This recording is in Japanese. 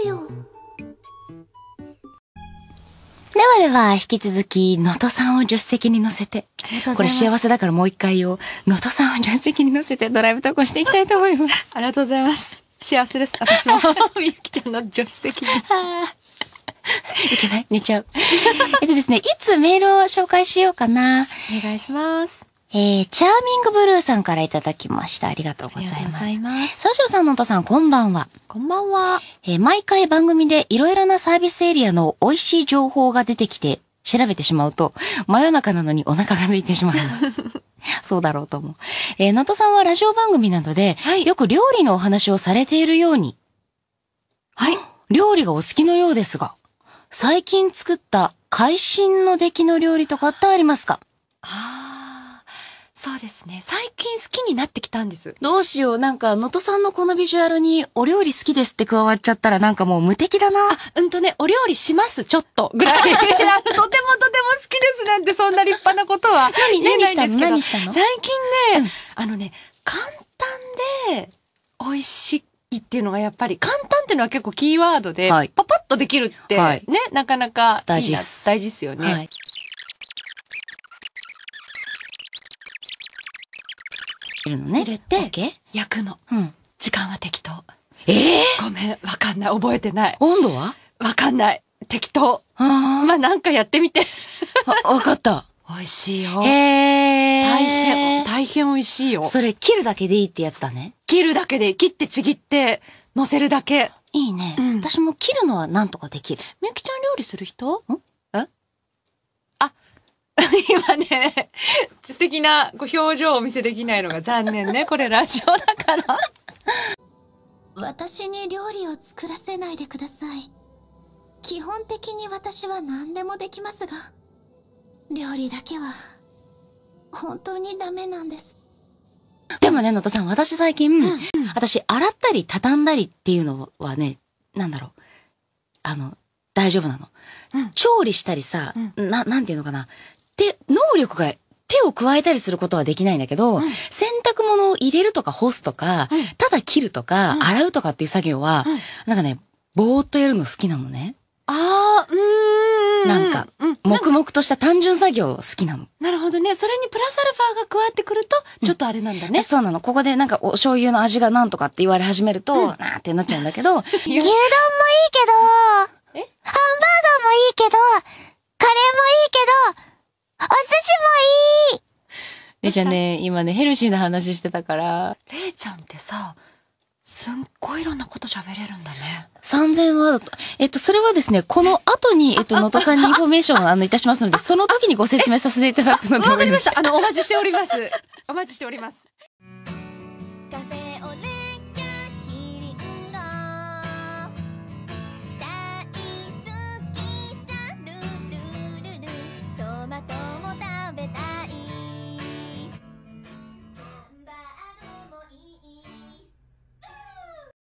よ。ではでは、引き続き、能登さんを助手席に乗せて。これ幸せだからもう一回を、能登さんを助手席に乗せてドライブ投稿していきたいと思います。ありがとうございます。幸せです、私も。みゆきちゃんの助手席に。いけない寝ちゃう。えっとですね、いつメールを紹介しようかな。お願いします。えー、チャーミングブルーさんからいただきました。ありがとうございます。ありがとうございます。ソさんのおとさん、こんばんは。こんばんは。えー、毎回番組でいろいろなサービスエリアの美味しい情報が出てきて、調べてしまうと、真夜中なのにお腹が空いてしまいます。そうだろうと思う。えー、ナトさんはラジオ番組などで、はい、よく料理のお話をされているように。はい。料理がお好きのようですが、最近作った会心の出来の料理とかってありますかそうですね。最近好きになってきたんです。どうしよう、なんか、能登さんのこのビジュアルに、お料理好きですって加わっちゃったら、なんかもう無敵だな。あ、うんとね、お料理します、ちょっと。ぐらい。とてもとても好きですなんて、そんな立派なことは。何、何したの何したの最近ね、うん、あのね、簡単で、美味しいっていうのがやっぱり簡単っていうのは結構キーワードで、はい、パパッとできるってね、はい、なかなか大事です。大事すよね。はいるのね。入れて、焼くの。うん。時間は適当。ええー、ごめん、わかんない。覚えてない。温度はわかんない。適当。あまあなんかやってみて。わわかった。美味しいよ。へえ。大変、大変美味しいよ。それ切るだけでいいってやつだね。切るだけで、切ってちぎって、乗せるだけ。いいね。うん、私も切るのはなんとかできる。みゆきちゃん料理する人んえあ、今ね、素敵なご表情をお見せできないのが残念ね。これラジオだから。私に料理を作らせないでください。基本的に私は何でもできますが、料理だけは、本当にダメなんです。でもね、野田さん、私最近、うん、私、洗ったり畳んだりっていうのはね、なんだろう。あの、大丈夫なの。うん、調理したりさ、うん、な、なんていうのかな。って、能力が手を加えたりすることはできないんだけど、うん、洗濯物を入れるとか干すとか、うん、ただ切るとか、うん、洗うとかっていう作業は、なんかね、ぼーっとやるの好きなのね。ああ、うーん。なんか、黙々とした単純作業好きなの。なるほどね。それにプラスアルファが加わってくると、ちょっとあれなんだね、うん、そうなの。ここでなんかお醤油の味がなんとかって言われ始めると、うん、なーってなっちゃうんだけど。牛丼もいいけど、ハンバーガーもいいけど、カレーもいいレイちゃんね、今ね、ヘルシーな話してたから。れいちゃんってさ、すんごいいろんなこと喋れるんだね。3000ワードえっと、それはですね、この後に、えっと、野田さんにインフォメーションをあの、いたしますので、その時にご説明させていただくので。わかりました。あの、お待ちしております。お待ちしております。